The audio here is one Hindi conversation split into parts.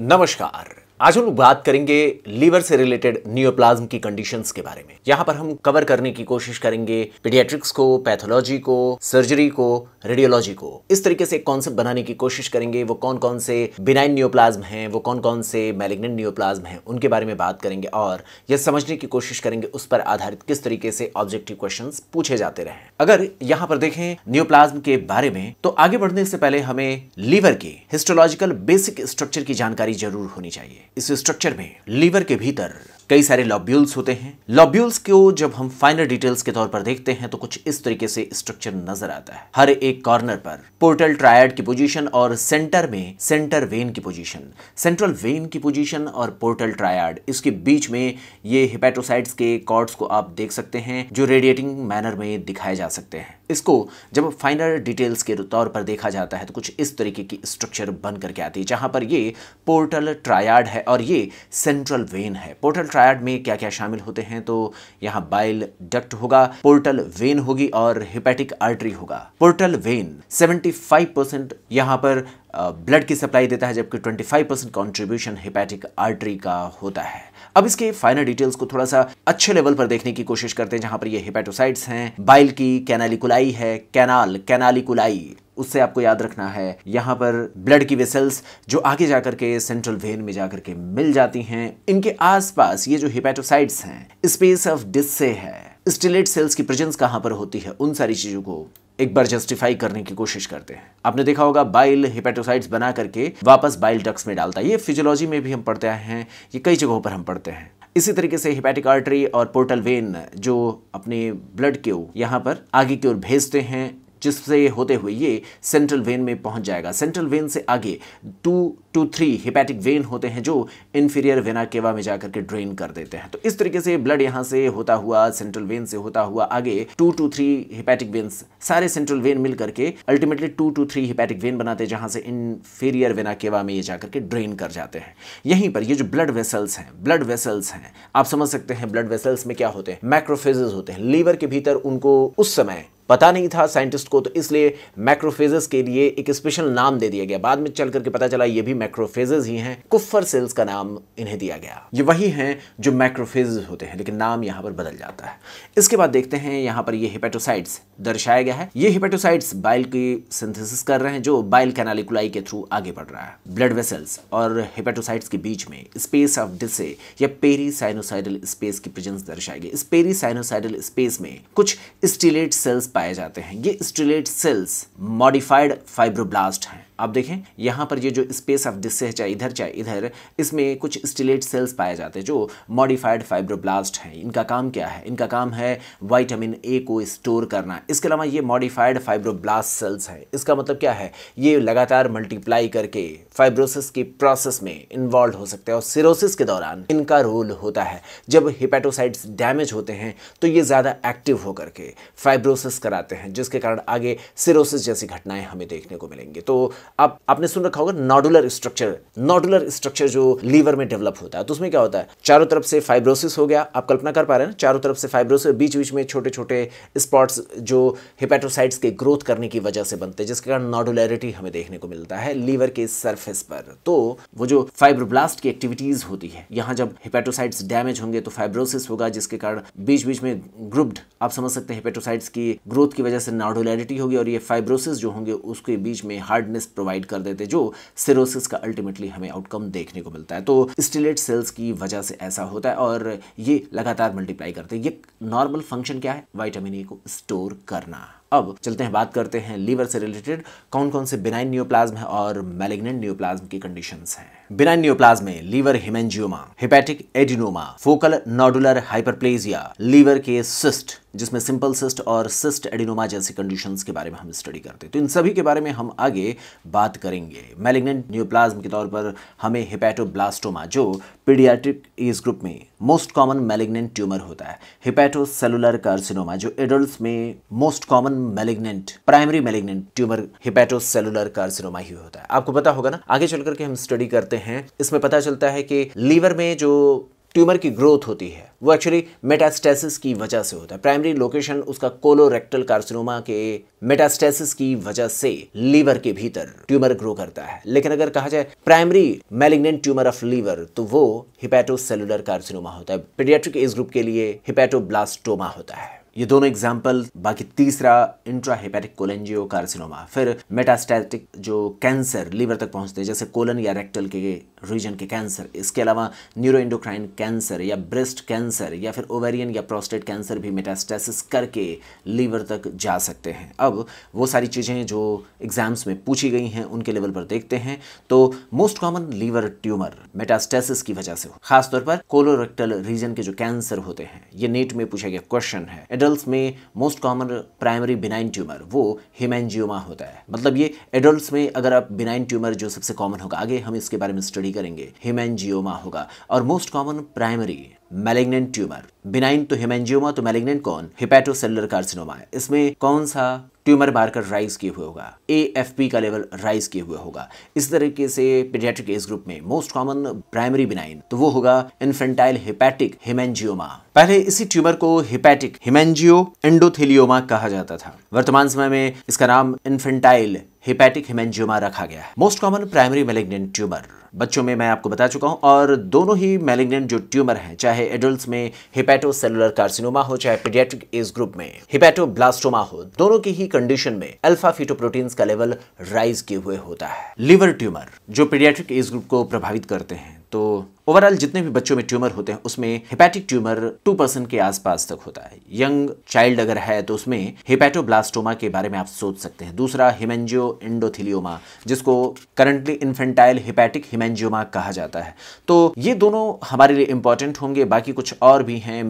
नमस्कार आज हम लोग बात करेंगे लीवर से रिलेटेड न्यूप्लाज्म की कंडीशंस के बारे में यहाँ पर हम कवर करने की कोशिश करेंगे पीडियाट्रिक्स को पैथोलॉजी को सर्जरी को रेडियोलॉजी को इस तरीके से एक कॉन्सेप्ट बनाने की कोशिश करेंगे वो कौन कौन से बिनाइन न्यूप्लाज्म हैं वो कौन कौन से मैलिग्नेंट न्यूप्लाज्म हैं उनके बारे में बात करेंगे और यह समझने की कोशिश करेंगे उस पर आधारित किस तरीके से ऑब्जेक्टिव क्वेश्चन पूछे जाते रहे अगर यहाँ पर देखें न्यूप्लाज्म के बारे में तो आगे बढ़ने से पहले हमें लीवर की हिस्टोलॉजिकल बेसिक स्ट्रक्चर की जानकारी जरूर होनी चाहिए इस स्ट्रक्चर में लीवर के भीतर कई सारे लॉब्यूल्स होते हैं लॉब्यूल्स को जब हम फाइनल डिटेल्स के तौर पर देखते हैं तो कुछ इस तरीके से स्ट्रक्चर नजर आता है हर एक कॉर्नर पर पोर्टल ट्रायड की पोजीशन और सेंटर में सेंटर वेन की पोजीशन सेंट्रल वेन की पोजीशन और पोर्टल ट्रायड इसके बीच में ये हिपेटोसाइट्स के कॉर्ड्स को आप देख सकते हैं जो रेडिएटिंग मैनर में दिखाए जा सकते हैं इसको जब फाइनल डिटेल्स के तौर पर देखा जाता है तो कुछ इस तरीके की स्ट्रक्चर बन करके आती है जहां पर ये पोर्टल ट्रायड है और ये सेंट्रल वेन है पोर्टल ट्रायड में क्या क्या शामिल होते हैं तो यहाँ बाइल डक्ट होगा पोर्टल वेन होगी और हिपेटिक आर्टरी होगा पोर्टल वेन 75 परसेंट यहाँ पर ब्लड की सप्लाई देता है जबकि 25 परसेंट कॉन्ट्रीब्यूशन हिपैटिक आर्टरी का होता है अब इसके फाइनल डिटेल्स को थोड़ा सा अच्छे लेवल पर देखने की कोशिश करते हैं जहां पर ये हिपैटोसाइट्स हैं बाइल की कैनालिकुलाई है कैनाल कैनालिकुलाई उससे आपको याद रखना है यहाँ पर ब्लड की वेसल्स जो आगे जाकर के सेंट्रल वेन में जाकर के मिल जाती हैं इनके आसपास ये जो हिपेटोसाइट्स हैं स्पेस ऑफ डिस से है स्टिलेट सेल्स की प्रेजेंस कहाँ पर होती है उन सारी चीज़ों को एक बार जस्टिफाई करने की कोशिश करते हैं आपने देखा होगा बाइल हिपेटोसाइट्स बना करके वापस बाइल डक्स में डालता है ये फिजियोलॉजी में भी हम पढ़ते आए हैं ये कई जगहों पर हम पढ़ते हैं इसी तरीके से हिपैटिक आर्टरी और पोर्टल वेन जो अपने ब्लड के यहाँ पर आगे की ओर भेजते हैं जिससे होते हुए ये सेंट्रल वेन में पहुंच जाएगा सेंट्रल वेन से आगे two to three hepatic vein होते हैं जो इन्फीरियर वेना केवा में जाकर के ड्रेन कर देते हैं तो इस तरीके से ब्लड यहाँ से होता हुआ सेंट्रल वेन से होता हुआ आगे two to three hepatic vein सारे सेंट्रल वेन मिल करके ultimately two to three hepatic vein बनाते हैं जहाँ से इन्फीरियर वेना केवा में ये जाकर के ड्रेन कर जाते हैं यहीं पर ये जो ब्लड वेसल्स हैं ब्लड वेसल्स हैं आप समझ सकते हैं ब्लड वेसल्स में क्या होते हैं मैक्रोफेजेस होते हैं लीवर के भीतर उनको उस समय पता नहीं था साइंटिस्ट को तो इसलिए मैक्रोफेजेस के लिए एक स्पेशल नाम दे दिया गया बाद में चल करके पता चला ये भी मैक्रोफेजेस ही हैं कुफर सेल्स का नाम इन्हें दिया गया ये वही हैं जो मैक्रोफेजेस होते हैं लेकिन नाम यहाँ पर बदल जाता है इसके बाद देखते हैं यहाँ पर ये हिपेटोसाइड्स दर्शाया गया है ये हिपेटोसाइड्स बाइल की सिंथेसिस कर रहे हैं जो बाइल कैनालिकुलाई के थ्रू आगे बढ़ रहा है ब्लड वेसल्स और हिपेटोसाइट्स के बीच में स्पेस ऑफ डिसे या पेरी साइनोसाइडल स्पेस की प्रेजेंस दर्शाई गई इस पेरी साइनोसाइडल स्पेस में कुछ स्टीलेट सेल्स पाए जाते हैं ये स्टिलेट सेल्स मॉडिफाइड फाइब्रोब्लास्ट हैं अब देखें यहाँ पर ये जो स्पेस ऑफ डिस्से चाहे इधर चाहे इधर इसमें कुछ स्टिलेट सेल्स पाए जाते हैं जो मॉडिफाइड फाइब्रोब्लास्ट हैं इनका काम क्या है इनका काम है वाइटामिन ए को स्टोर करना इसके अलावा ये मॉडिफाइड फाइब्रोब्लास्ट सेल्स हैं इसका मतलब क्या है ये लगातार मल्टीप्लाई करके फाइब्रोसिस के प्रोसेस में इन्वॉल्व हो सकते हैं और सिरोसिस के दौरान इनका रोल होता है जब हिपेटोसाइट्स डैमेज होते हैं तो ये ज़्यादा एक्टिव होकर के फाइब्रोसिस कराते हैं जिसके कारण आगे सिरोसिस जैसी घटनाएँ हमें देखने को मिलेंगी तो आप आपने सुन रखा होगा नॉडुलर स्ट्रक्चर नॉडुलर स्ट्रक्चर जो लीवर में डेवलप होता है तो उसमें क्या होता है चारों तरफ से फाइब्रोसिस हो गया आप कल्पना कर पा रहे हैं चारों तरफ से फाइब्रोसिस बीच बीच में छोटे छोटे स्पॉट्स जो हिपेटोसाइट्स के ग्रोथ करने की वजह से बनते हैं जिसके कारण नॉडुलरिटी हमें देखने को मिलता है लीवर के सर्फेस पर तो वो जो फाइब्रोब्लास्ट की एक्टिविटीज होती है यहाँ जब हिपेटोसाइट्स डैमेज होंगे तो फाइब्रोसिस होगा जिसके कारण बीच बीच में ग्रुप्ड आप समझ सकते हैं हिपेटोसाइट्स की ग्रोथ की वजह से नॉडुलरिटी होगी और ये फाइब्रोसिस जो होंगे उसके बीच में हार्डनेस प्रोवाइड कर देते जो सिरोसिस का अल्टीमेटली हमें आउटकम देखने को मिलता है तो स्टिलेट सेल्स की वजह से ऐसा होता है और ये लगातार मल्टीप्लाई करते हैं ये नॉर्मल फंक्शन क्या है वाइटामिन ए को स्टोर करना अब चलते हैं बात करते हैं लीवर से रिलेटेड कौन कौन से बिनाइन न्यूप्लाज्म है और मेलेग्नेंट न्यूप्लाज्म की कंडीशन है बिनाइन न्यूप्लाज्म में liver haemangioma hepatic adenoma focal nodular hyperplasia liver के सिस्ट जिसमें सिंपल सिस्ट और सिस्ट एडिनोमा जैसी कंडीशंस के बारे में हम स्टडी करते हैं तो इन सभी के बारे में हम आगे बात करेंगे मेलेग्नेंट न्यूप्लाज्म के तौर पर हमें हिपैटोब्लास्टोमा जो पीडियाट्रिक एज ग्रुप में मोस्ट कॉमन मेलेग्नेंट ट्यूमर होता है हिपेटोसेलुलर कार्सिनोमा जो एडल्ट में most common malignant primary malignant tumour hepatocellular carcinoma ही होता है आपको पता होगा ना आगे चल करके हम स्टडी करते हैं इसमें पता चलता है कि लीवर में जो ट्यूमर की ग्रोथ होती है वो एक्चुअली मेटास्टेसिस की वजह से होता है प्राइमरी लोकेशन उसका कोलोरेक्टल कार्सिनोमा के मेटास्टेसिस की वजह से लीवर के भीतर ट्यूमर ग्रो करता है लेकिन अगर कहा जाए primary malignant tumour of liver तो वो हिपैटोसेलुलर कार्सिनोमा होता है पीडियाट्रिक एज ग्रुप के लिए हिपैटोब्लास्टोमा होता है ये दोनों एग्जाम्पल बाकी तीसरा इंट्रा कोलेंजियो कार्सिनोमा फिर मेटास्टैटिक जो कैंसर लीवर तक पहुंचते हैं जैसे कोलन या रेक्टल के रीजन के कैंसर इसके अलावा न्यूरो इंडोक्राइन कैंसर या ब्रेस्ट कैंसर या फिर ओवेरियन या प्रोस्टेट कैंसर भी मेटास्टेसिस करके लीवर तक जा सकते हैं अब वो सारी चीज़ें जो एग्ज़ाम्स में पूछी गई हैं उनके लेवल पर देखते हैं तो most common liver tumour metastasis की वजह से हो खासतौर पर कोलोरेक्टल रीजन के जो कैंसर होते हैं ये नेट में पूछा गया क्वेश्चन है एडल्ट में most common primary benign tumour वो हिमेंजियोमा होता है मतलब ये एडल्ट में अगर आप बिनाइन ट्यूमर जो सबसे कॉमन होगा आगे हम इसके बारे में स्टडी करेंगे हिमेंजियोमा होगा और most common primary malignant tumour benign तो हिमेंजियोमा तो मेलेग्नेंट कौन हिपेटोसेलुलर कार्सिनोमा है इसमें कौन सा ट्यूमर मार्कर राइज किए हुए होगा ए एफ पी का लेवल राइज किए हुए होगा इस तरीके से पीडियाट्रिक एज ग्रुप में मोस्ट कॉमन प्राइमरी बिनाइन तो वो होगा इन्फेंटाइल हिपैटिक हिमेंजियोमा पहले इसी ट्यूमर को हिपैटिक हिमेंजियो एंडोथेलियोमा कहा जाता था वर्तमान समय में इसका नाम इन्फेंटाइल हिपैटिक हिमेंजियोमा रखा गया है most common primary malignant tumour बच्चों में मैं आपको बता चुका हूं और दोनों ही मेलेग्नेंट जो ट्यूमर हैं चाहे एडल्ट्स में हिपैटो सेलुलर कार्सिनोमा हो चाहे पीडियाट्रिक एज ग्रुप में हिपैटो ब्लास्टोमा हो दोनों की ही कंडीशन में अल्फा फिटोप्रोटीन का लेवल राइज किए हुए होता है लिवर ट्यूमर जो पीडियाट्रिक एज ग्रुप को प्रभावित करते हैं तो ओवरऑल जितने भी बच्चों में ट्यूमर होते हैं उसमें हेपेटिक ट्यूमर टू परसेंट के आसपास तक होता है यंग चाइल्ड अगर है तो उसमें हेपेटोब्लास्टोमा के बारे में आप सोच सकते हैं दूसरा हिमेंजियो इंडोथिलियोमा जिसको करंटली इन्फेंटाइल हिपैटिक हिमेंजियोमा कहा जाता है तो ये दोनों हमारे लिए इंपॉर्टेंट होंगे बाकी कुछ और भी हैं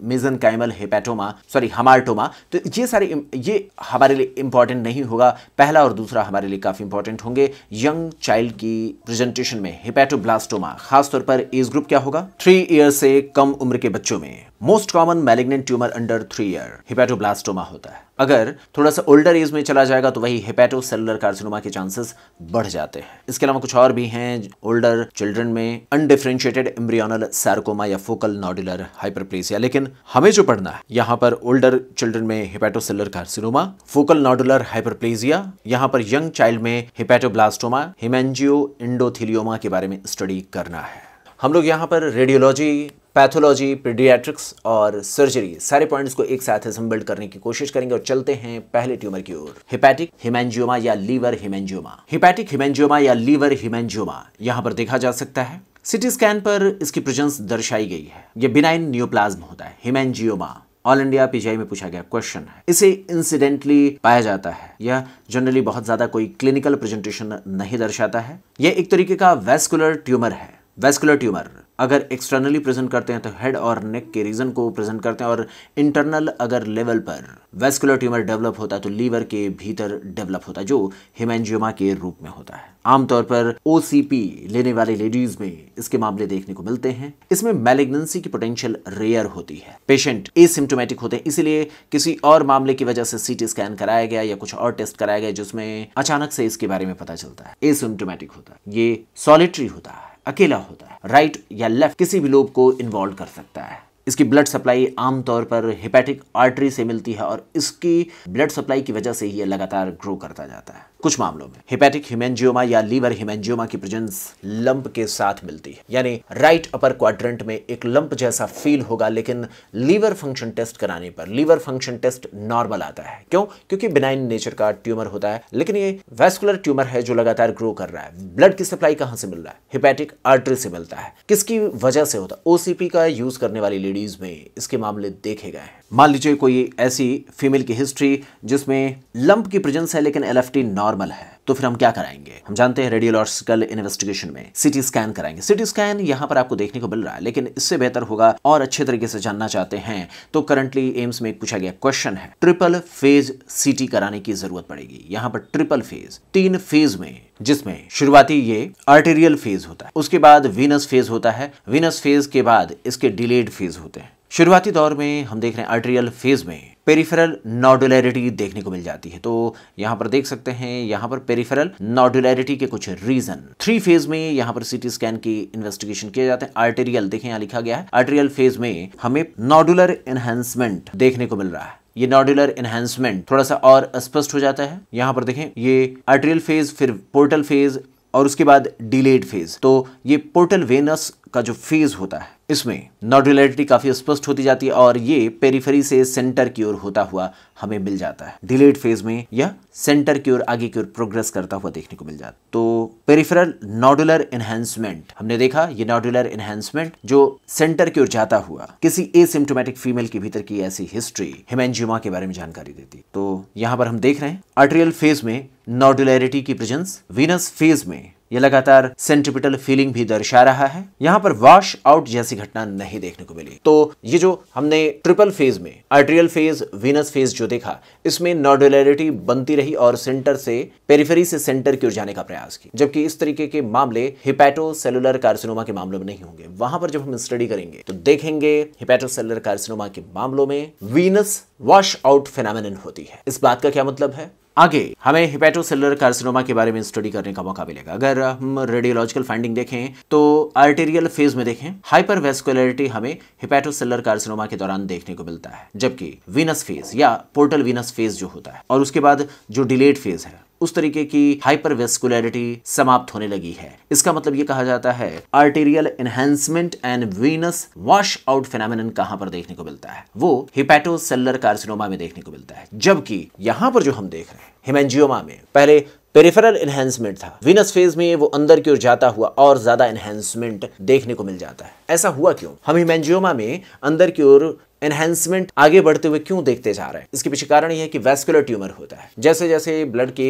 मिजन कैमल हिपैटोमा सॉरी हमार्टोमा तो ये सारे ये हमारे लिए इंपॉर्टेंट नहीं होगा पहला और दूसरा हमारे लिए काफ़ी इंपॉर्टेंट होंगे यंग चाइल्ड की प्रेजेंटेशन में हिपैटोब्लास्टोमा खासतौर पर पर एज ग्रुप क्या होगा थ्री ईयर से कम उम्र के बच्चों में most common malignant tumour under three year hepatoblastoma होता है अगर थोड़ा सा ओल्डर एज में चला जाएगा तो वही हिपेटो सेलुलर कार्सिनोमा के चांसेस बढ़ जाते हैं इसके अलावा कुछ और भी हैं ओल्डर चिल्ड्रन में अनडिफ्रेंशिएटेड एम्ब्रियोनल सार्कोमा या फोकल नॉडुलर हाइपरप्लेसिया लेकिन हमें जो पढ़ना है यहाँ पर ओल्डर चिल्ड्रन में hepatocellular carcinoma focal nodular hyperplasia यहाँ पर यंग चाइल्ड में हिपेटोब्लास्टोमा हिमेंजियो इंडोथिलियोमा के बारे में स्टडी करना है हम लोग यहाँ पर रेडियोलॉजी पैथोलॉजी पीडियाट्रिक्स और सर्जरी सारे पॉइंट्स को एक साथ असम्बल्ड करने की कोशिश करेंगे और चलते हैं पहले ट्यूमर की ओर हिपैटिक हिमेंजियोमा या लीवर हिमेंजियोमा हिपैटिक हिमेंजियोमा या लीवर हिमेंजियोमा यहाँ पर देखा जा सकता है सिटी स्कैन पर इसकी प्रेजेंस दर्शाई गई है यह बिनाइन न्यूप्लाज्म होता है हिमेंजियोमा ऑल इंडिया पीजीआई में पूछा गया क्वेश्चन है इसे इंसिडेंटली पाया जाता है यह जनरली बहुत ज्यादा कोई क्लिनिकल प्रेजेंटेशन नहीं दर्शाता है यह एक तरीके का वेस्कुलर ट्यूमर है वेस्कुलर ट्यूमर अगर एक्सटर्नली प्रेजेंट करते हैं तो हेड और नेक के रीजन को प्रेजेंट करते हैं और इंटरनल अगर लेवल पर वेस्कुलर ट्यूमर डेवलप होता है तो लीवर के भीतर डेवलप होता है जो हिमेंजियोमा के रूप में होता है आमतौर पर ओसीपी लेने वाले लेडीज में इसके मामले देखने को मिलते हैं इसमें मेलेग्नेंसी की पोटेंशियल रेयर होती है पेशेंट एसिम्टोमेटिक होते हैं इसीलिए किसी और मामले की वजह से सीटी स्कैन कराया गया या कुछ और टेस्ट कराया गया जिसमें अचानक से इसके बारे में पता चलता है एसिम्टोमेटिक होता है ये सॉलिटरी होता है अकेला होता है राइट या लेफ्ट किसी भी लोभ को इन्वॉल्व कर सकता है इसकी ब्लड सप्लाई आमतौर पर हिपैटिक आर्टरी से मिलती है और इसकी ब्लड सप्लाई की वजह से ही ये लगातार ग्रो करता जाता है कुछ मामलों में हेपेटिक हिमेंजियोमा या लीवर हिमेंजियोमा की प्रेजेंस लंप के साथ मिलती है यानी राइट अपर क्वाड्रेंट में एक लंप जैसा फील होगा लेकिन लीवर फंक्शन टेस्ट कराने पर लीवर फंक्शन टेस्ट नॉर्मल आता है क्यों क्योंकि बिनाइन नेचर का ट्यूमर होता है लेकिन ये वेस्कुलर ट्यूमर है जो लगातार ग्रो कर रहा है ब्लड की सप्लाई कहां से मिल रहा है हिपेटिक आर्टरी से मिलता है किसकी वजह से होता है ओसीपी का यूज करने वाली लेडीज़ में इसके मामले देखे गए हैं मान लीजिए कोई ऐसी फीमेल की हिस्ट्री जिसमें लंप की प्रेजेंस है लेकिन एल नॉर्मल है तो फिर हम क्या कराएंगे हम जानते हैं रेडियोलॉजिकल इन्वेस्टिगेशन में सिटी स्कैन कराएंगे सिटी स्कैन यहां पर आपको देखने को मिल रहा है लेकिन इससे बेहतर होगा और अच्छे तरीके से जानना चाहते हैं तो करंटली एम्स में पूछा गया क्वेश्चन है ट्रिपल फेज सिटी कराने की जरूरत पड़ेगी यहाँ पर ट्रिपल फेज तीन फेज में जिसमें शुरुआती ये आर्टेरियल फेज होता है उसके बाद वीनस फेज होता है वीनस फेज के बाद इसके डिलेड फेज होते हैं शुरुआती दौर में हम देख रहे हैं आर्ट्रियल फेज में पेरिफेरल नॉडुलैरिटी देखने को मिल जाती है तो यहाँ पर देख सकते हैं यहाँ पर पेरिफेरल नॉडुलैरिटी के कुछ रीजन थ्री फेज में यहाँ पर सीटी स्कैन की इन्वेस्टिगेशन किया जाता है आर्टेरियल देखें यहाँ लिखा गया है आर्टेरियल फेज में हमें नॉडुलर एनहेंसमेंट देखने को मिल रहा है ये नॉड्यूलर एनहेंसमेंट थोड़ा सा और स्पष्ट हो जाता है यहाँ पर देखें ये आर्टेरियल फेज फिर पोर्टल फेज और उसके बाद डिलेड फेज तो ये पोर्टल वेनस का जो फेज होता है इसमें नोडुलरिटी काफ़ी स्पष्ट होती जाती है और ये पेरीफेरी से सेंटर की ओर होता हुआ हमें मिल जाता है डिलेड फेज में यह सेंटर की ओर आगे की ओर प्रोग्रेस करता हुआ देखने को मिल जाता है तो पेरीफेरल नोडुलर एनहेंसमेंट हमने देखा ये नोडुलर एनहेंसमेंट जो सेंटर की ओर जाता हुआ किसी एसिम्टोमेटिक फीमेल के भीतर की ऐसी हिस्ट्री हिमेंजुमा के बारे में जानकारी देती तो यहाँ पर हम देख रहे हैं आर्टेरियल फेज में नोडुलरिटी की प्रेजेंस वीनस फेज में ये लगातार सेंटिपिटल फीलिंग भी दर्शा रहा है यहाँ पर वॉश आउट जैसी घटना नहीं देखने को मिली तो ये जो हमने ट्रिपल फेज में आर्ट्रियल फेज वीनस फेज जो देखा इसमें नॉडुलरिटी बनती रही और सेंटर से पेरिफेरी से सेंटर की ओर जाने का प्रयास किया जबकि इस तरीके के मामले हिपैटो सेलुलर कार्सिनोमा के मामलों में नहीं होंगे वहां पर जब हम स्टडी करेंगे तो देखेंगे हिपैटो सेलुलर कार्सिनोमा के मामलों में वीनस वॉश आउट फेनामिन होती है इस बात का क्या मतलब है आगे हमें हिपेटोसेलर कार्सिनोमा के बारे में स्टडी करने का मौका मिलेगा अगर हम रेडियोलॉजिकल फाइंडिंग देखें तो आर्टेरियल फेज में देखें हाइपर वेस्कुलरिटी हमें हिपेटोसेलर कार्सिनोमा के दौरान देखने को मिलता है जबकि वीनस फेज या पोर्टल वीनस फेज जो होता है और उसके बाद जो डिलेड फेज है उस तरीके की हाइपरवेस्कुलरिटी समाप्त होने लगी है इसका मतलब ये कहा जाता है arterial enhancement and venous wash out phenomenon कहां पर देखने को मिलता है वो हिपेटोसेलर कार्सिनोमा में देखने को मिलता है जबकि यहां पर जो हम देख रहे हैं हिमेंजियोमा में पहले पेरिफेरल एनहेंसमेंट था विनस फेज में वो अंदर की ओर जाता हुआ और ज्यादा एनहेंसमेंट देखने को मिल जाता है ऐसा हुआ क्यों हम हिमेंजियोमा में अंदर की ओर एनहेंसमेंट आगे बढ़ते हुए क्यों देखते जा रहे हैं इसके पीछे कारण यह है कि वेस्कुलर ट्यूमर होता है जैसे जैसे ब्लड के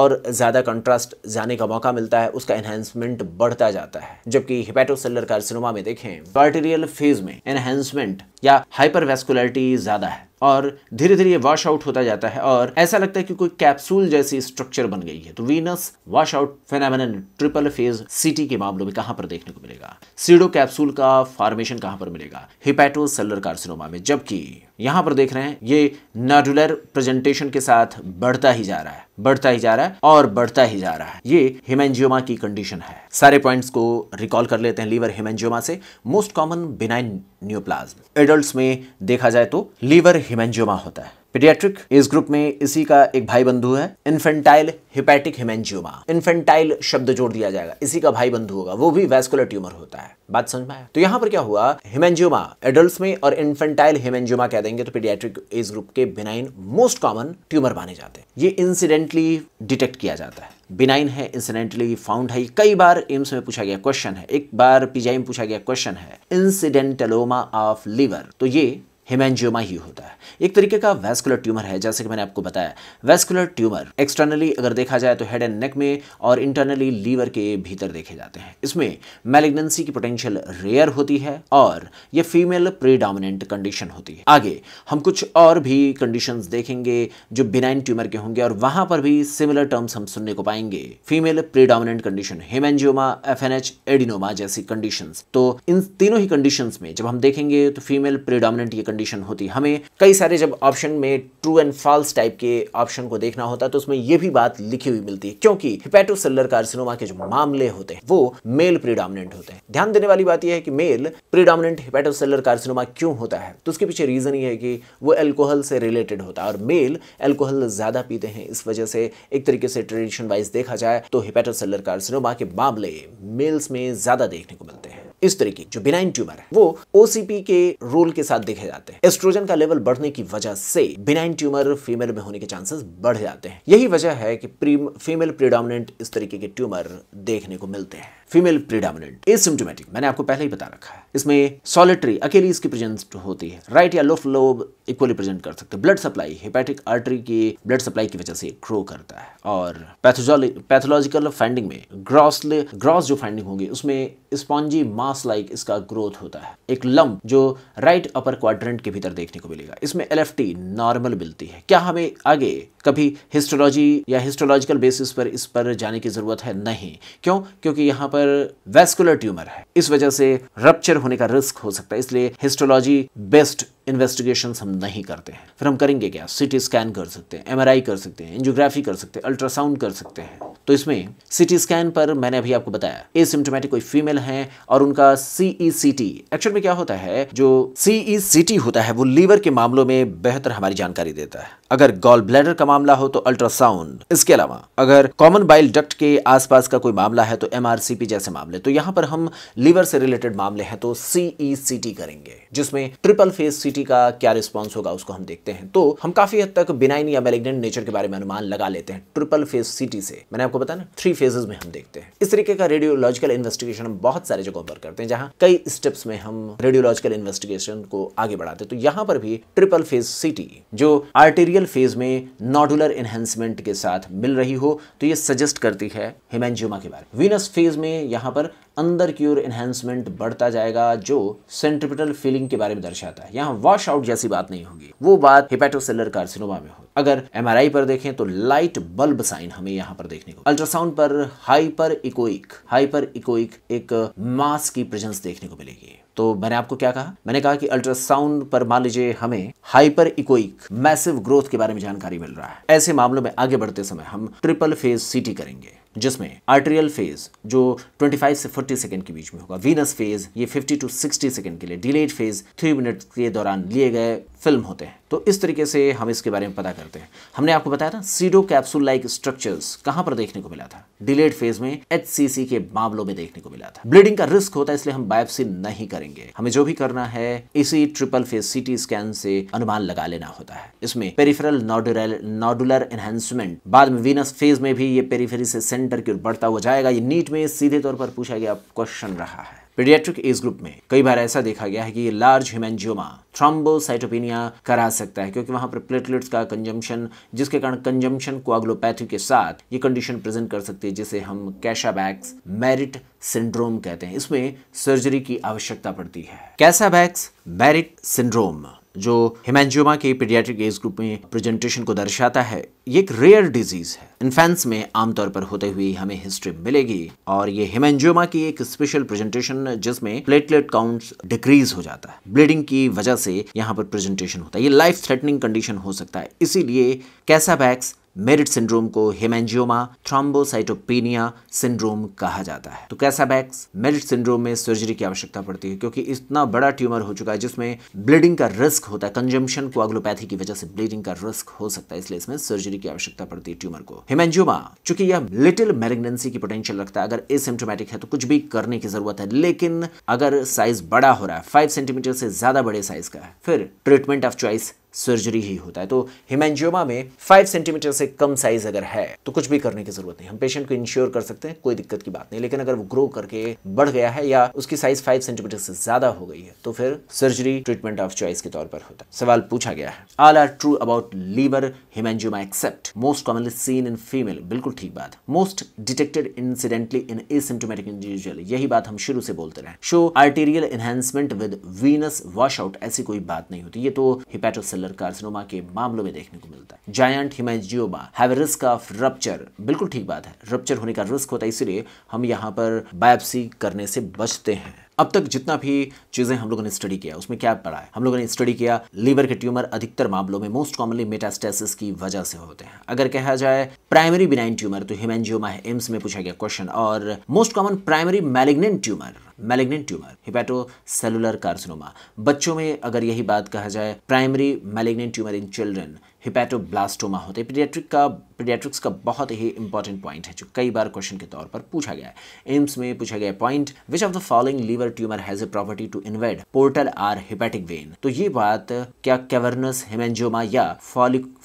और ज्यादा कंट्रास्ट जाने का मौका मिलता है उसका एनहेंसमेंट बढ़ता जाता है जबकि हिपेटोसेलर कार्सिनोमा में देखें आर्टेरियल फेज में एनहेंसमेंट या हाइपरवेस्कुलरिटी ज्यादा है और धीरे धीरे ये वॉश आउट होता जाता है और ऐसा लगता है कि कोई कैप्सूल जैसी स्ट्रक्चर बन गई है तो venous wash out phenomenon triple phase CT के मामलों में कहां पर देखने को मिलेगा सीडो कैप्सूल का फॉर्मेशन कहां पर मिलेगा हिपैटोसेलर कार्सिनोमा में जबकि यहां पर देख रहे हैं ये नॉडुलर प्रेजेंटेशन के साथ बढ़ता ही जा रहा है बढ़ता ही जा रहा है और बढ़ता ही जा रहा है ये हिमेंजियोमा की कंडीशन है सारे पॉइंट्स को रिकॉल कर लेते हैं लीवर हिमेंजियोमा से most common benign neoplasm adults में देखा जाए तो लीवर हिमेंजियोमा होता है पीडियाट्रिक एज ग्रुप में इसी का एक भाई बंधु है इन्फेंटाइल हिपैटिक हिमेंजियोमा इन्फेंटाइल शब्द जोड़ दिया जाएगा इसी का भाई बंधु होगा वो भी वेस्कुलर ट्यूमर होता है बात समझ में आया तो यहाँ पर क्या हुआ हिमेंजियोमा एडल्ट में और इन्फेंटाइल हिमेंजियोमा कह देंगे तो पीडियाट्रिक एज ग्रुप के बिनाइन मोस्ट कॉमन ट्यूमर माने जाते हैं ये इंसिडेंटली डिटेक्ट किया जाता है बिनाइन है इंसिडेंटली फाउंड है कई बार एम्स में पूछा गया क्वेश्चन है एक बार पीजीआई में पूछा गया क्वेश्चन है इंसिडेंटलोमा ऑफ लीवर तो ये हेमेंजियोमा ही होता है एक तरीके का वेस्कुलर ट्यूमर है जैसे कि मैंने आपको बताया वेस्कुलर ट्यूमर एक्सटर्नली अगर देखा जाए तो हेड एंड नेक में और इंटरनली लीवर के भीतर देखे जाते हैं इसमें मेलेग्नेंसी की पोटेंशियल रेयर होती है और यह फीमेल प्रीडामिनेंट कंडीशन होती है आगे हम कुछ और भी कंडीशन देखेंगे जो बिनाइन ट्यूमर के होंगे और वहां पर भी सिमिलर टर्म्स हम सुनने को पाएंगे female predominant condition haemangioma F adenoma जैसी कंडीशन तो इन तीनों ही कंडीशन में जब हम देखेंगे तो फीमेल प्रीडामिनेंट ये कंडीशन होती हमें कई सारे जब ऑप्शन में ट्रू एंड फॉल्स टाइप के ऑप्शन को देखना होता है तो उसमें यह भी बात लिखी हुई मिलती है क्योंकि हिपेटोसेलर कार्सिनोमा के जो मामले होते हैं वो मेल प्रीडामिनेंट होते हैं ध्यान देने वाली बात यह है कि मेल प्रीडामिनेंट हिपेटोसेलर कार्सिनोमा क्यों होता है तो उसके पीछे रीजन ये है कि वो एल्कोहल से रिलेटेड होता है और मेल एल्कोहल ज़्यादा पीते हैं इस वजह से एक तरीके से ट्रेडिशन वाइज देखा जाए तो हिपेटोसेलर कार्सिनोमा के मामले मेल्स में ज़्यादा देखने को मिलते हैं इस तरह की जो बिनाइन ट्यूमर है वो ओसीपी के रोल के साथ देखे जाते हैं एस्ट्रोजन का लेवल बढ़ने की वजह से बिनाइन ट्यूमर फीमेल में होने के चांसेस बढ़ जाते हैं यही वजह है कि फीमेल प्रिडोमिनेंट इस तरीके के ट्यूमर देखने को मिलते हैं फीमेल प्रीडामिनेंट एसिम्टोमेटिक मैंने आपको पहले ही बता रखा है इसमें सॉलिटरी अकेली इसकी प्रेजेंस होती है राइट या लोफ लोब इक्वली प्रेजेंट कर सकते हैं ब्लड सप्लाई हेपेटिक आर्टरी की ब्लड सप्लाई की वजह से ग्रो करता है और पैथोलॉजिकल फाइंडिंग में ग्रॉस ग्रॉस जो फाइंडिंग होगी उसमें स्पॉन्जी मास लाइक इसका ग्रोथ होता है एक लम्ब जो राइट अपर क्वाड्रेंट के भीतर देखने को मिलेगा इसमें एल नॉर्मल मिलती है क्या हमें आगे कभी हिस्टोलॉजी या हिस्टोलॉजिकल बेसिस पर इस पर जाने की जरूरत है नहीं क्यों क्योंकि यहाँ पर वेस्कुलर ट्यूमर है इस वजह से रप्चर होने का रिस्क हो सकता है इसलिए हिस्टोलॉजी बेस्ट इन्वेस्टिगेशन हम नहीं करते हैं फिर हम करेंगे क्या सिटी स्कैन कर सकते हैं एमआरआई कर सकते हैं एंजियोग्राफी कर सकते हैं अल्ट्रासाउंड कर सकते हैं तो इसमें सिटी स्कैन पर मैंने अभी आपको बताया ए सिम्टोमेटिक कोई फीमेल है और उनका सीई सी टी एक्चुअल में क्या होता है जो सीई सी टी होता है वो लीवर के मामलों में बेहतर हमारी जानकारी देता है अगर गॉल ब्लैडर का मामला हो तो अल्ट्रासाउंड इसके अलावा अगर कॉमन बाइल डक्ट के आसपास का कोई मामला है तो एमआरसीपी जैसे मामले तो यहां पर हम लीवर से रिलेटेड मामले हैं तो सीई सी टी करेंगे जिसमें ट्रिपल फेस सी सिटी का क्या रिस्पॉन्स होगा उसको हम देखते हैं तो हम काफी हद तक बिनाइन या मेलेग्नेंट नेचर के बारे में अनुमान लगा लेते हैं ट्रिपल फेज सिटी से मैंने आपको बताया ना थ्री फेजेस में हम देखते हैं इस तरीके का रेडियोलॉजिकल इन्वेस्टिगेशन हम बहुत सारे जगहों पर करते हैं जहां कई स्टेप्स में हम रेडियोलॉजिकल इन्वेस्टिगेशन को आगे बढ़ाते हैं तो यहां पर भी ट्रिपल फेज सिटी जो आर्टेरियल फेज में नॉडुलर एनहेंसमेंट के साथ मिल रही हो तो ये सजेस्ट करती है हिमेंजियोमा के बारे में वीनस फेज में यहां पर अंदर की ओर एनहेंसमेंट बढ़ता जाएगा जो सेंट्रिपिटल फीलिंग के बारे में दर्शाता है यहाँ वॉश आउट जैसी बात नहीं होगी वो बात हिपेटोसेलर कार्सिनोमा में होगी अगर एम पर देखें तो लाइट बल्ब साइन हमें यहाँ पर देखने को अल्ट्रासाउंड पर हाइपर इकोइक हाइपर इकोइक एक मास की प्रेजेंस देखने को मिलेगी तो मैंने आपको क्या कहा मैंने कहा कि अल्ट्रासाउंड पर मान लीजिए हमें हाइपर इकोइक मैसिव ग्रोथ के बारे में जानकारी मिल रहा है ऐसे मामलों में आगे बढ़ते समय हम ट्रिपल फेज सीटी करेंगे जिसमें आर्टेरियल फेज जो 25 से 40 सेकंड के बीच में होगा वीनस फेज ये 50 टू 60 सेकंड के लिए डिलेड फेज थ्री मिनट के दौरान लिए गए फिल्म होते हैं तो इस तरीके से हम इसके बारे में पता करते हैं हमने आपको बताया था सीडो कैप्सूल लाइक स्ट्रक्चर्स कहां पर देखने को मिला था डिलेड फेज में एच के मामलों में देखने को मिला था ब्लीडिंग का रिस्क होता है इसलिए हम बायोप्सी नहीं करेंगे हमें जो भी करना है इसी ट्रिपल फेज सीटी स्कैन से अनुमान लगा लेना होता है इसमें पेरीफेरल नॉडुलर नॉडुलर एनहेंसमेंट बाद में वीनस फेज में भी ये पेरीफेरी से सेंटर की ओर बढ़ता हुआ जाएगा ये नीट में सीधे तौर पर पूछा गया क्वेश्चन रहा है पीडियाट्रिक एज ग्रुप में कई बार ऐसा देखा गया है कि ये लार्ज हिमेंजियोमा थ्रोम्बोसाइटोपिनिया करा सकता है क्योंकि वहां पर प्लेटलेट्स का कंजम्पशन जिसके कारण कंजम्पशन कोआग्लोपैथी के साथ ये कंडीशन प्रेजेंट कर सकती है जिसे हम कैशाबैक्स मेरिट सिंड्रोम कहते हैं इसमें सर्जरी की आवश्यकता पड़ती है कैशाबैक्स मेरिट सिंड्रोम जो हिमेंजियोमा के पीडियाट्रिक एज ग्रुप में प्रेजेंटेशन को दर्शाता है ये एक रेयर डिजीज है इन्फेंस में आमतौर पर होते हुए हमें हिस्ट्री मिलेगी और ये हिमेंजियोमा की एक स्पेशल प्रेजेंटेशन जिसमें प्लेटलेट काउंट्स डिक्रीज हो जाता है ब्लीडिंग की वजह से यहाँ पर प्रेजेंटेशन होता है ये लाइफ थ्रेटनिंग कंडीशन हो सकता है इसीलिए कैसा बैक्स मेरिट सिंड्रोम को हेमेंजियोमा थ्रोम्बोसाइटोपेनिया सिंड्रोम कहा जाता है तो कैसा बैक्स मेरिट सिंड्रोम में सर्जरी की आवश्यकता पड़ती है क्योंकि इतना बड़ा ट्यूमर हो चुका है जिसमें ब्लीडिंग का रिस्क होता है कंजम्पशन कोआग्लोपैथी की वजह से ब्लीडिंग का रिस्क हो सकता है इसलिए इसमें सर्जरी की आवश्यकता पड़ती है ट्यूमर को हेमेंजियोमा चूंकि यह लिटिल मैरिग्नेंसी की पोटेंशियल रखता है अगर एसिम्टोमेटिक है तो कुछ भी करने की जरूरत है लेकिन अगर साइज बड़ा हो रहा है फाइव सेंटीमीटर से ज्यादा बड़े साइज का है फिर ट्रीटमेंट ऑफ चॉइस सर्जरी ही होता है तो हिमेंजियोमा में फाइव सेंटीमीटर से कम साइज अगर है तो कुछ भी करने की जरूरत नहीं हम पेशेंट को इंश्योर कर सकते हैं कोई दिक्कत की बात नहीं लेकिन अगर वो ग्रो करके बढ़ गया है या उसकी साइज फाइव सेंटीमीटर से ज्यादा हो गई है तो फिर सर्जरी ट्रीटमेंट ऑफ चॉइस के तौर पर होता है सवाल पूछा गया है all are true about liver haemangioma except most commonly seen in female बिल्कुल ठीक बात most detected incidentally in symptomatic individual यही बात हम शुरू से बोलते रहे show arterial enhancement with venous wash out ऐसी कोई बात नहीं होती ये तो हिपेटोसिल सेलुलर कार्सिनोमा के मामलों में देखने को मिलता है giant haemangioma have risk of rupture बिल्कुल ठीक बात है रप्चर होने का रिस्क होता है इसलिए हम यहाँ पर बायोप्सी करने से बचते हैं अब तक जितना भी चीज़ें हम लोगों ने स्टडी किया उसमें क्या पढ़ा है हम लोगों ने स्टडी किया लीवर के ट्यूमर अधिकतर मामलों में मोस्ट कॉमनली मेटास्टेसिस की वजह से होते हैं अगर कहा जाए प्राइमरी बिनाइन ट्यूमर तो हिमेंजियोमा है एम्स में पूछा गया क्वेश्चन और most common primary malignant tumour malignant tumour hepatocellular carcinoma बच्चों में अगर यही बात कहा जाए primary malignant tumour in children hepatoblastoma होते हैं पीडियाट्रिक का पीडियाट्रिक्स का बहुत ही इंपॉर्टेंट पॉइंट है जो कई बार क्वेश्चन के तौर पर पूछा गया है एम्स में पूछा गया point which of the following liver tumour has a property to invade portal or hepatic vein तो ये बात क्या कैवर्नस हेमेंजोमा या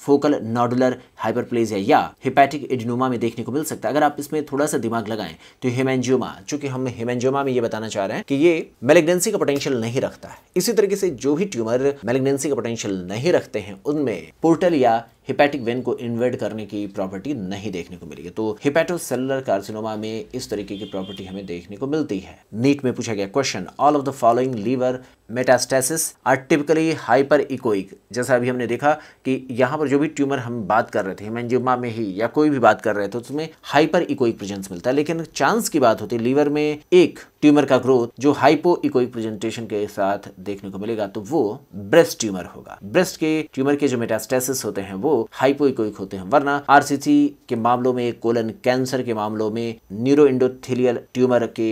फोकल नॉडुलर हाइपरप्लेजिया या हिपैटिक इडनोमा में देखने को मिल सकता है अगर आप इसमें थोड़ा सा दिमाग लगाएं तो हेमेंजियोमा चूंकि हम हेमेंजियोमा में ये बताना चाह रहे हैं कि ये मेलेग्नेंसी का पोटेंशियल नहीं रखता है इसी तरीके से जो भी ट्यूमर मेलेग्नेंसी का पोटेंशियल नहीं रखते हैं उनमें पोर्टल लिया हिपैटिक वेन को इन्वेड करने की प्रॉपर्टी नहीं देखने को मिली है तो हिपैटोसेलुलर कार्सिनोमा में इस तरीके की प्रॉपर्टी हमें देखने को मिलती है नीट में पूछा गया question all of the following liver metastasis are typically hyperechoic जैसा अभी हमने देखा कि यहाँ पर जो भी ट्यूमर हम बात कर रहे थे मैंजुमा में ही या कोई भी बात कर रहे थे तो उसमें हाइपर इकोइक प्रेजेंस मिलता है लेकिन चांस की बात होती है लीवर में एक ट्यूमर का ग्रोथ जो हाइपो इकोइक प्रेजेंटेशन के साथ देखने को मिलेगा तो वो ब्रेस्ट ट्यूमर होगा ब्रेस्ट के ट्यूमर के जो मेटास्टेसिस होते हैं वो वो हाइपोइकोइक होते हैं वरना आरसीसी के मामलों में कोलन कैंसर के मामलों में न्यूरो इंडोथिलियल ट्यूमर के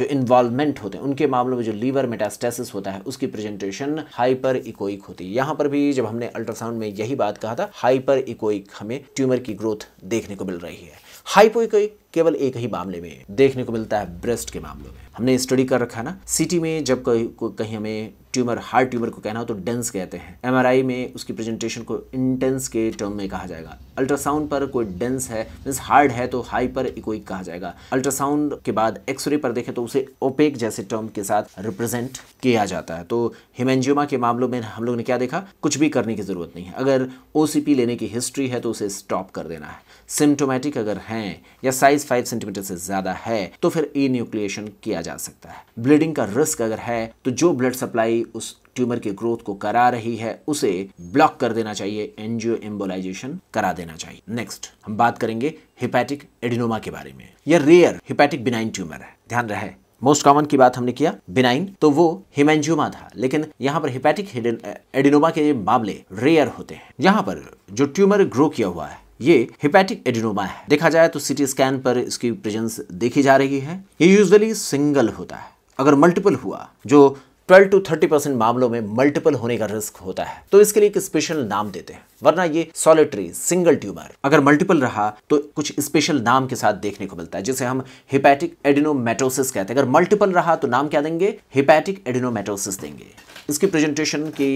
जो इन्वॉल्वमेंट होते हैं उनके मामलों में जो लीवर मेटास्टेसिस होता है उसकी प्रेजेंटेशन हाइपर इकोइक होती है यहाँ पर भी जब हमने अल्ट्रासाउंड में यही बात कहा था हाइपर इकोइक हमें ट्यूमर की ग्रोथ देखने को मिल रही है हाइपोइकोइक केवल एक ही मामले में देखने को मिलता है ब्रेस्ट के मामलों में हमने स्टडी कर रखा ना सिटी में जब कहीं हमें ट्यूमर हार्ड ट्यूमर को कहना हो तो डेंस कहते हैं एमआरआई में उसकी प्रेजेंटेशन को इंटेंस के टर्म में कहा जाएगा अल्ट्रासाउंड पर कोई डेंस है मीन्स हार्ड है तो हाइपर इकोइक कहा जाएगा अल्ट्रासाउंड के बाद एक्सरे पर देखें तो उसे ओपेक जैसे टर्म के साथ रिप्रेजेंट किया जाता है तो हिमेंजियोमा के मामलों में हम लोग ने क्या देखा कुछ भी करने की जरूरत नहीं है अगर ओ लेने की हिस्ट्री है तो उसे स्टॉप कर देना है सिम्टोमेटिक अगर हैं या साइज 25 सेंटीमीटर से ज्यादा है तो फिर ई न्यूक्लिएशन किया जा सकता है ब्लीडिंग का रिस्क अगर है तो जो ब्लड सप्लाई उस ट्यूमर के ग्रोथ को करा रही है उसे ब्लॉक कर देना चाहिए एनजीओ एम्बोलाइजेशन करा देना चाहिए नेक्स्ट हम बात करेंगे हिपैटिक एडिनोमा के बारे में यह रेयर हिपैटिक बिनाइन ट्यूमर है ध्यान रहे मोस्ट कॉमन की बात हमने किया बिनाइन तो वो हिमेंजियोमा था लेकिन यहाँ पर हिपैटिक एडिनोमा eh, के मामले रेयर होते हैं यहाँ पर जो ट्यूमर ग्रो किया हुआ है ये हिपैटिक एडिनोमा है देखा जाए तो सिटी स्कैन पर इसकी प्रेजेंस देखी जा रही है ये यूजुअली सिंगल होता है अगर मल्टीपल हुआ जो 12 टू 30 परसेंट मामलों में मल्टीपल होने का रिस्क होता है तो इसके लिए एक स्पेशल नाम देते हैं वरना ये सॉलिटरी सिंगल ट्यूमर अगर मल्टीपल रहा तो कुछ स्पेशल नाम के साथ देखने को मिलता है जिसे हम हिपैटिक एडिनोमेटोसिस कहते हैं अगर मल्टीपल रहा तो नाम क्या देंगे हिपैटिक एडिनोमेटोसिस देंगे इसकी प्रेजेंटेशन की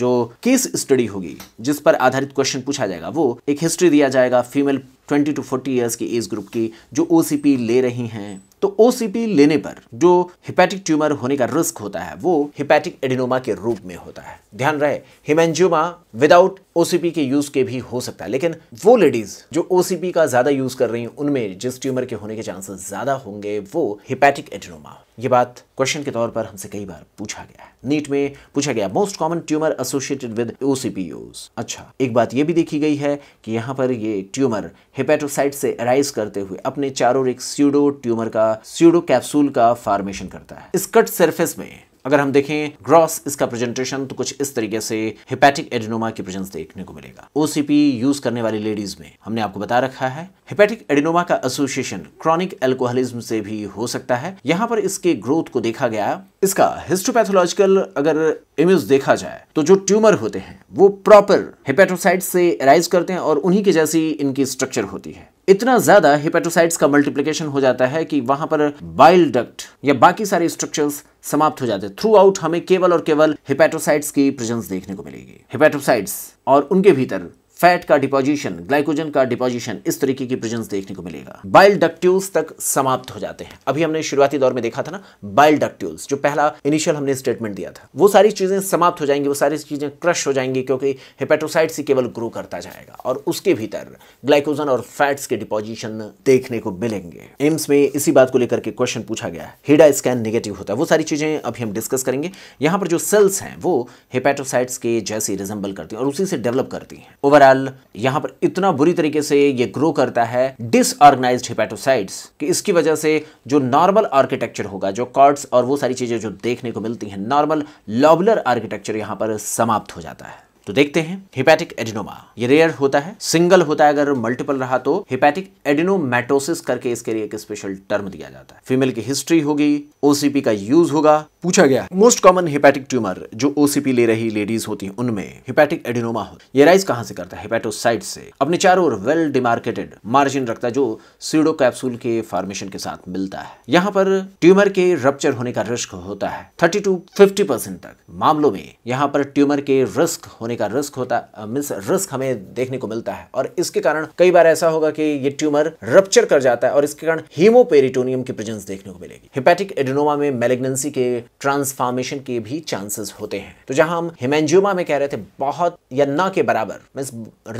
जो केस स्टडी होगी जिस पर आधारित क्वेश्चन पूछा जाएगा वो एक हिस्ट्री दिया जाएगा female twenty to forty years की एज ग्रुप की जो ओ ले रही हैं तो ओ लेने पर जो हिपैटिक ट्यूमर होने का रिस्क होता है वो हिपैटिक एडिनोमा के रूप में होता है ध्यान रहे हिमेंजियोमा विदाउट ओ के यूज़ के भी हो सकता है लेकिन वो लेडीज़ जो ओ का ज़्यादा यूज़ कर रही हैं उनमें जिस ट्यूमर के होने के चांसेस ज़्यादा होंगे वो हिपैटिक एड्रोमा ये बात क्वेश्चन के तौर पर हमसे कई बार पूछा गया है नीट में पूछा गया most common tumour associated with O use अच्छा एक बात ये भी देखी गई है कि यहाँ पर ये ट्यूमर हिपेटोसाइट से अराइज करते हुए अपने चारों एक स्यूडो ट्यूमर का स्यूडो कैप्सूल का फॉर्मेशन करता है इस कट सरफेस में अगर हम देखें ग्रॉस इसका प्रेजेंटेशन तो कुछ इस तरीके से हिपैटिक एडिनोमा की प्रेजेंस देखने को मिलेगा ओसीपी यूज करने वाली लेडीज में हमने आपको बता रखा है हिपैटिक एडिनोमा का एसोसिएशन क्रॉनिक एल्कोहलिज्म से भी हो सकता है यहाँ पर इसके ग्रोथ को देखा गया इसका हिस्टोपैथोलॉजिकल अगर इमेज देखा जाए तो जो ट्यूमर होते हैं वो प्रॉपर हिपेटोसाइट से राइज करते हैं और उन्हीं के जैसी इनकी स्ट्रक्चर होती है इतना ज़्यादा हिपेटोसाइट्स का मल्टीप्लिकेशन हो जाता है कि वहां पर बाइल डक्ट या बाकी सारे स्ट्रक्चर्स समाप्त हो जाते हैं थ्रू आउट हमें केवल और केवल हिपेटोसाइट्स की प्रेजेंस देखने को मिलेगी हिपेटोसाइट्स और उनके भीतर फैट का डिपोजिशन ग्लाइकोजन का डिपोजिशन इस तरीके की प्रेजेंस देखने को मिलेगा बाइल डक्ट्यूल्स तक समाप्त हो जाते हैं अभी हमने शुरुआती दौर में देखा था ना बाइल डक्ट्यूल्स जो पहला इनिशियल हमने स्टेटमेंट दिया था वो सारी चीजें समाप्त हो जाएंगी वो सारी चीजें क्रश हो जाएंगी क्योंकि हेपेटोसाइट्स ही केवल ग्रो करता जाएगा और उसके भीतर ग्लाइकोजन और फैट्स के डिपोजिशन देखने को मिलेंगे एम्स में इसी बात को लेकर के क्वेश्चन पूछा गया है हिडा स्कैन निगेटिव होता है वो सारी चीजें अभी हम डिस्कस करेंगे यहां पर जो सेल्स हैं वो हेपेटोसाइट्स के जैसे रिजेंबल करती हैं और उसी से डेवलप करती हैं ओवर बहरहाल यहाँ पर इतना बुरी तरीके से ये ग्रो करता है डिसऑर्गेनाइज हिपेटोसाइट्स कि इसकी वजह से जो नॉर्मल आर्किटेक्चर होगा जो कॉर्ड्स और वो सारी चीज़ें जो देखने को मिलती हैं नॉर्मल लॉबुलर आर्किटेक्चर यहाँ पर समाप्त हो जाता है तो देखते हैं हिपैटिक एडिनोमा ये रेयर होता है सिंगल होता है अगर मल्टीपल रहा तो हिपैटिक एडिनोमेटोसिस करके इसके लिए एक स्पेशल टर्म दिया जाता है फीमेल की हिस्ट्री होगी ओसीपी का यूज होगा पूछा गया मोस्ट कॉमन हिपैटिक ट्यूमर जो ओसीपी ले रही लेडीज होती है उनमें हिपैटिक एडिनोमा हो ये राइज कहां से करता है हेपेटोसाइट से अपने चारों ओर वेल डिमार्केटेड मार्जिन रखता है जो सीडो कैप्सूल के फॉर्मेशन के साथ मिलता है यहाँ पर ट्यूमर के रप्चर होने का रिस्क होता है थर्टी टू फिफ्टी तक मामलों में यहाँ पर ट्यूमर के रिस्क होने होने का रिस्क होता मीन्स रिस्क हमें देखने को मिलता है और इसके कारण कई बार ऐसा होगा कि ये ट्यूमर रप्चर कर जाता है और इसके कारण हीमोपेरिटोनियम की प्रेजेंस देखने को मिलेगी हेपेटिक एडिनोमा में मेलेग्नेंसी के ट्रांसफॉर्मेशन के भी चांसेस होते हैं तो जहां हम हिमेंजियोमा में कह रहे थे बहुत या ना के बराबर मीन्स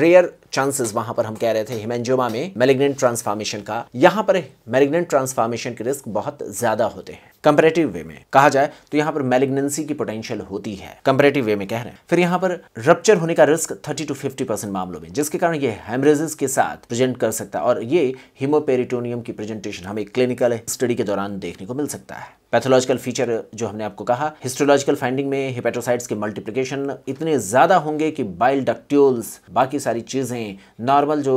रेयर चांसेस वहां पर हम कह रहे थे हिमेंजियोमा में मेलेग्नेंट ट्रांसफॉर्मेशन का यहां पर मेलेग्नेंट ट्रांसफॉर्मेशन के रिस्क बहुत ज्यादा होते हैं कंपेरेटिव वे में कहा जाए तो यहाँ पर मेलेग्नेंसी की पोटेंशियल होती है कंपेरेटिव वे में कह रहे हैं फिर यहाँ पर रप्चर होने का रिस्क 30 टू 50 परसेंट मामलों में जिसके कारण ये हेमरेजिस के साथ प्रेजेंट कर सकता है और ये हिमोपेरिटोनियम की प्रेजेंटेशन हमें क्लिनिकल स्टडी के दौरान देखने को मिल सकता है पैथोलॉजिकल फीचर जो हमने आपको कहा हिस्टोलॉजिकल फाइंडिंग में हिपेटोसाइट्स के मल्टीप्लिकेशन इतने ज़्यादा होंगे कि बाइल डक्ट्यूल्स बाकी सारी चीज़ें नॉर्मल जो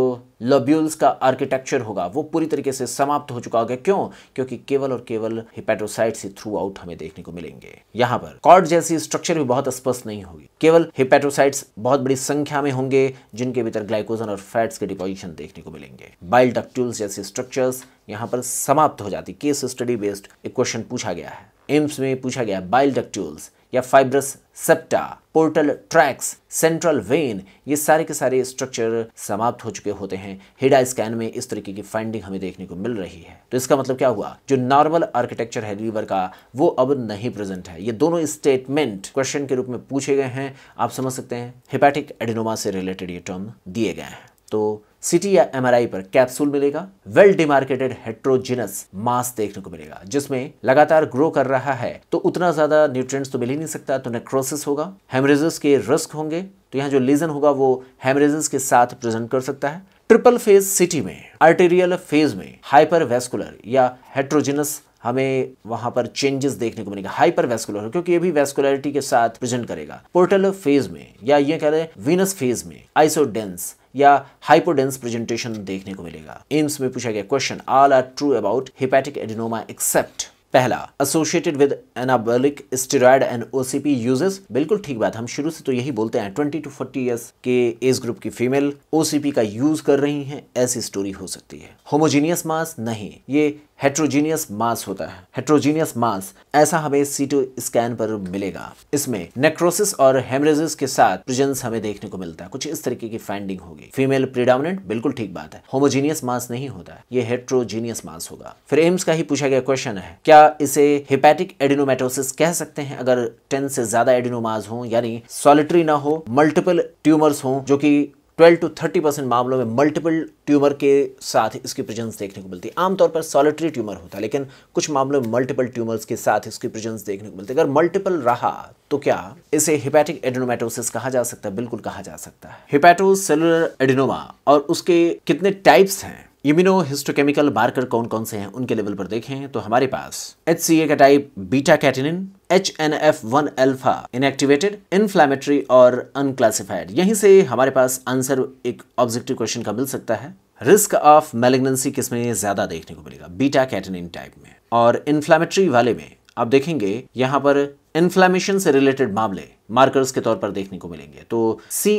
लोब्यूल्स का आर्किटेक्चर होगा वो पूरी तरीके से समाप्त हो चुका होगा क्यों क्योंकि केवल और केवल हिपेटोसाइट्स ही थ्रू आउट हमें देखने को मिलेंगे यहाँ पर कॉर्ड जैसी स्ट्रक्चर भी बहुत स्पष्ट नहीं होगी केवल हिपेटोसाइट्स बहुत बड़ी संख्या में होंगे जिनके भीतर ग्लाइकोजन और फैट्स के डिपोजिशन देखने को मिलेंगे बाइल डक्ट्यूल्स जैसे स्ट्रक्चर्स यहाँ पर समाप्त हो जाती केस स्टडी बेस्ड एक क्वेश्चन पूछा गया है एम्स में पूछा गया बाइल डक्ट्यूल्स या fibrous septa portal tracts central vein ये सारे के सारे स्ट्रक्चर समाप्त हो चुके होते हैं हिडा स्कैन में इस तरीके की फाइंडिंग हमें देखने को मिल रही है तो इसका मतलब क्या हुआ जो नॉर्मल आर्किटेक्चर है लीवर का वो अब नहीं प्रेजेंट है ये दोनों स्टेटमेंट क्वेश्चन के रूप में पूछे गए हैं आप समझ सकते हैं हिपैटिक एडिनोमा से रिलेटेड ये टर्म दिए गए हैं तो सिटी या एमआरआई पर कैप्सूल मिलेगा वेल डिमार्केटेड हेट्रोजिनस मास देखने को मिलेगा जिसमें लगातार ग्रो कर रहा है तो उतना ज्यादा न्यूट्रिएंट्स तो मिल ही नहीं सकता तो नेक्रोसिस होगा हेमरेजिस के रिस्क होंगे तो यहाँ जो लीजन होगा वो हेमरेजिस के साथ प्रेजेंट कर सकता है ट्रिपल फेज सिटी में आर्टेरियल फेज में हाइपर या हेट्रोजिनस हमें वहां पर चेंजेस देखने को मिलेगा हाइपर वेस्कुलर क्योंकि ये भी वेस्कुलरिटी के साथ प्रेजेंट करेगा पोर्टल फेज में या ये कह रहे हैं वीनस फेज में आइसोडेंस या हाइपोडेंस प्रेजेंटेशन देखने को मिलेगा एम्स में पूछा गया question all are true about hepatic adenoma except पहला associated with anabolic steroid and OCP uses बिल्कुल ठीक बात हम शुरू से तो यही बोलते हैं 20 टू 40 इयर्स के एज ग्रुप की फीमेल ओसीपी का यूज कर रही हैं ऐसी स्टोरी हो सकती है होमोजीनियस मास नहीं ये हेट्रोजीनियस मास होता है हेट्रोजीनियस मास ऐसा हमें सीटो स्कैन पर मिलेगा इसमें नेक्रोसिस और हेमरेजिस के साथ प्रेजेंस हमें देखने को मिलता है कुछ इस तरीके की फाइंडिंग होगी फीमेल प्रीडोमिनेंट बिल्कुल ठीक बात है होमोजीनियस मास नहीं होता है ये हेट्रोजीनियस मास होगा फिर एम्स का ही पूछा गया क्वेश्चन है क्या इसे हिपैटिक एडिनोमेटोसिस कह सकते हैं अगर टेन से ज्यादा एडिनोमास हो यानी सॉलिटरी ना हो मल्टीपल ट्यूमर्स हो जो की 12 टू 30 परसेंट मामलों में मल्टीपल ट्यूमर के साथ इसकी प्रेजेंस देखने को मिलती है आमतौर पर सॉलिटरी ट्यूमर होता है लेकिन कुछ मामलों में मल्टीपल ट्यूमर्स के साथ इसकी प्रेजेंस देखने को मिलती है अगर मल्टीपल रहा तो क्या इसे हिपैटिक एडिनोमेटोसिस कहा जा सकता है बिल्कुल कहा जा सकता है हिपैटोसेलुलर एडिनोमा और उसके कितने टाइप्स हैं इम्यूनो हिस्टोकेमिकल मार्कर कौन कौन से हैं उनके लेवल पर देखें तो हमारे पास एच सी ए का type beta catenin H N F one alpha inactivated inflammatory और अनक्लासिफाइड यहीं से हमारे पास आंसर एक ऑब्जेक्टिव क्वेश्चन का मिल सकता है रिस्क ऑफ मेलेग्नेंसी किसमें ज़्यादा देखने को मिलेगा बीटा कैटनिन टाइप में और इन्फ्लामेटरी वाले में आप देखेंगे यहाँ पर इन्फ्लेमेशन से रिलेटेड मामले मार्कर्स के तौर पर देखने को मिलेंगे तो सी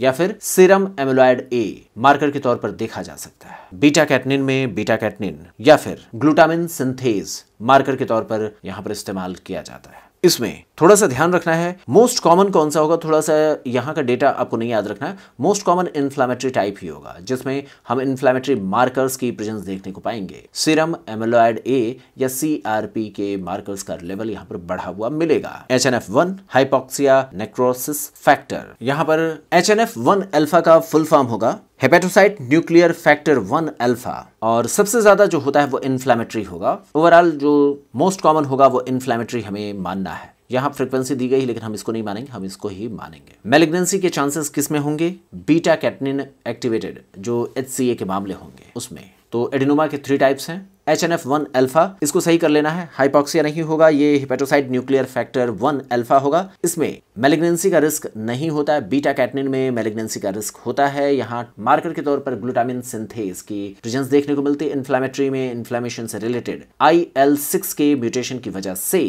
या फिर सीरम एमोलॉयड ए मार्कर के तौर पर देखा जा सकता है बीटा कैटनिन में बीटा कैटनिन या फिर ग्लूटामिन सिंथेज मार्कर के तौर पर यहां पर इस्तेमाल किया जाता है इसमें थोड़ा सा ध्यान रखना है मोस्ट कॉमन कौन सा होगा थोड़ा सा यहाँ का डेटा आपको नहीं याद रखना है मोस्ट कॉमन इन्फ्लामेटरी टाइप ही होगा जिसमें हम इन्फ्लामेटरी मार्कर्स की प्रेजेंस देखने को पाएंगे सीरम एमोलॉयड ए या सीआरपी के मार्कर्स का लेवल यहाँ पर बढ़ा हुआ मिलेगा H N F one hypoxia necrosis factor यहाँ पर H N F one alpha का फुल फॉर्म होगा hepatocyte nuclear factor one alpha और सबसे ज़्यादा जो होता है वो इन्फ्लामेटरी होगा ओवरऑल जो मोस्ट कॉमन होगा वो इन्फ्लामेटरी हमें मानना है यहाँ फ्रीक्वेंसी दी गई लेकिन हम इसको नहीं मानेंगे हम इसको ही मानेंगे मेलेग्नेंसी के चांसेस किस में होंगे बीटा कैटनिन एक्टिवेटेड जो एच के मामले होंगे उसमें तो एडिनोमा के थ्री टाइप्स हैं H N F one alpha इसको सही कर लेना है हाइपोक्सिया नहीं होगा ये hepatocyte nuclear factor one alpha होगा इसमें मेलेग्नेंसी का रिस्क नहीं होता है बीटा कैटनिन में मेलेग्नेंसी का रिस्क होता है यहाँ मार्कर के तौर पर ग्लूटामिन सिंथेस की प्रेजेंस देखने को मिलती है इन्फ्लामेटरी में इन्फ्लामेशन से रिलेटेड आई एल सिक्स के म्यूटेशन की वजह से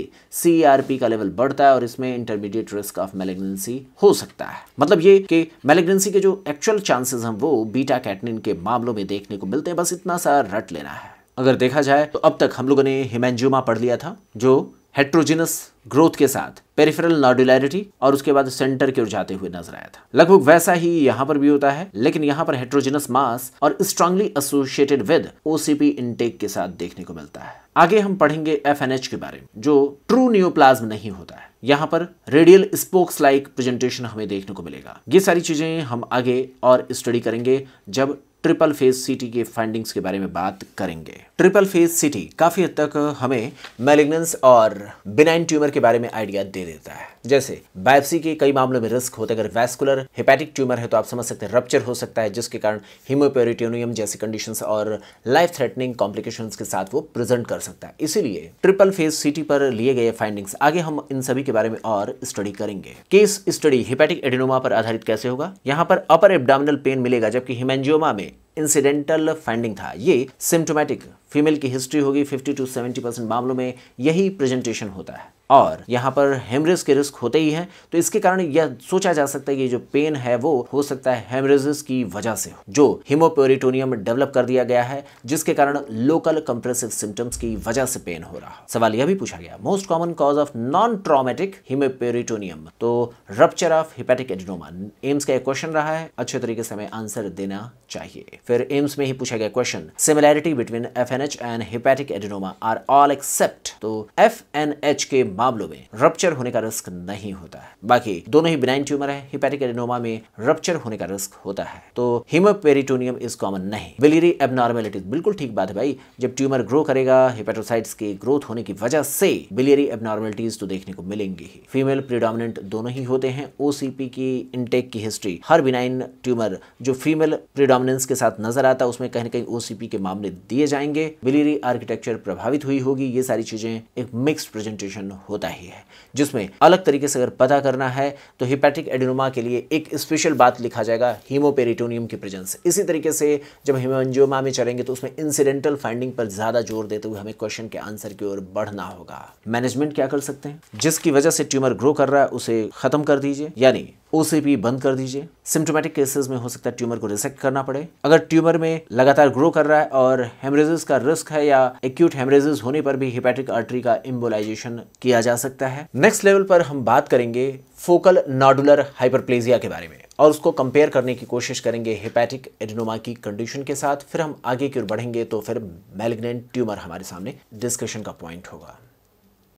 सी आर पी का लेवल बढ़ता है और इसमें इंटरमीडिएट रिस्क ऑफ मेलेग्नेंसी हो सकता है मतलब ये कि मेलेग्नेंसी के जो एक्चुअल चांसेस हैं वो बीटा कैटनिन के मामलों में देखने को मिलते हैं बस इतना सा रट लेना है अगर देखा जाए तो अब तक हम लोगों ने हिमेंज्यूमा पढ़ लिया था जो हेट्रोजिनस ग्रोथ के साथ पेरिफेरल नॉड्युलैरिटी और उसके बाद सेंटर की ओर जाते हुए नजर आया था लगभग वैसा ही यहाँ पर भी होता है लेकिन यहाँ पर हेट्रोजिनस मास और strongly associated with OCP intake के साथ देखने को मिलता है आगे हम पढ़ेंगे एफ के बारे में जो ट्रू न्यूप्लाज्म नहीं होता है यहाँ पर रेडियल स्पोक्स लाइक प्रेजेंटेशन हमें देखने को मिलेगा ये सारी चीजें हम आगे और स्टडी करेंगे जब ट्रिपल फेज सिटी के फाइंडिंग्स के बारे में बात करेंगे ट्रिपल फेज सिटी काफ़ी हद तक हमें मेलिग्नेंस और बिनाइन ट्यूमर के बारे में आइडिया दे देता है जैसे बायोप्सी के कई मामलों में रिस्क होते अगर वैस्कुलर हेपेटिक ट्यूमर है तो आप समझ सकते हैं रप्चर हो सकता है जिसके कारण हीमोपेरिटोनियम जैसी कंडीशंस और लाइफ थ्रेटनिंग कॉम्प्लिकेशंस के साथ वो प्रेजेंट कर सकता है इसीलिए ट्रिपल फेज सीटी पर लिए गए फाइंडिंग्स आगे हम इन सभी के बारे में और स्टडी करेंगे केस स्टडी हेपेटिक एडिनोमा पर आधारित कैसे होगा यहाँ पर अपर एबडामिनल पेन मिलेगा जबकि हिमेंजियोमा में इंसिडेंटल फाइंडिंग था ये सिम्टोमेटिक फीमेल की हिस्ट्री होगी 50 टू 70 परसेंट मामलों में यही प्रेजेंटेशन होता है और यहाँ पर हेमरेज के रिस्क होते ही हैं तो इसके कारण यह सोचा जा सकता है कि जो पेन है वो हो सकता है हेमरेजेस की वजह से जो हिमोपेरिटोनियम डेवलप कर दिया गया है जिसके कारण लोकल कंप्रेसिव सिम्टम्स की वजह से पेन हो रहा सवाल यह भी पूछा गया most common cause of non traumatic haemoperitoneum तो rupture of hepatic adenoma AIIMS का एक क्वेश्चन रहा है अच्छे तरीके से हमें आंसर देना चाहिए फिर एम्स में ही पूछा गया question similarity between F N FNH and hepatic adenoma are all except तो एफएनएच के मामलों में रप्चर होने का रिस्क नहीं होता है बाकी दोनों ही बिनाइन ट्यूमर है हिपैटिक एडिनोमा में रप्चर होने का रिस्क होता है तो हिमोपेरिटोनियम इज कॉमन नहीं बिलिरी एबनॉर्मेलिटीज बिल्कुल ठीक बात है भाई जब ट्यूमर ग्रो करेगा हिपेटोसाइट्स के ग्रोथ होने की वजह से बिलियरी एबनॉर्मेलिटीज तो देखने को मिलेंगी ही फीमेल प्रिडोमिनेंट दोनों ही होते हैं ओसीपी की इनटेक की हिस्ट्री हर बिनाइन ट्यूमर जो फीमेल प्रिडोमिनेंस के साथ नजर आता है उसमें कहीं ना कहीं ओसीपी के मामले दिए जाएंगे बिलीरी आर्किटेक्चर प्रभावित हुई होगी ये सारी चीजें एक मिक्स्ड प्रेजेंटेशन होता ही है जिसमें अलग तरीके से अगर पता करना है तो हिपैटिक एडिनोमा के लिए एक स्पेशल बात लिखा जाएगा हीमोपेरिटोनियम की प्रेजेंस इसी तरीके से जब हिमोजोमा में चलेंगे तो उसमें इंसिडेंटल फाइंडिंग पर ज्यादा जोर देते हुए हमें क्वेश्चन के आंसर की ओर बढ़ना होगा मैनेजमेंट क्या कर सकते हैं जिसकी वजह से ट्यूमर ग्रो कर रहा है उसे खत्म कर दीजिए यानी ओसीपी बंद कर दीजिए सिम्टोमेटिक केसेस में हो सकता है ट्यूमर को रिसेक्ट करना पड़े अगर ट्यूमर में लगातार ग्रो कर रहा है और हेमरेजेस का रिस्क है या एक्यूट हेमरेजेस होने पर भी हिपैटिक आर्टरी का इम्बोलाइजेशन किया जा सकता है नेक्स्ट लेवल पर हम बात करेंगे फोकल नॉडुलर हाइपरप्लेजिया के बारे में और उसको कंपेयर करने की कोशिश करेंगे हिपैटिक एडिनोमा की कंडीशन के साथ फिर हम आगे की ओर बढ़ेंगे तो फिर मेलिग्नेंट ट्यूमर हमारे सामने डिस्कशन का पॉइंट होगा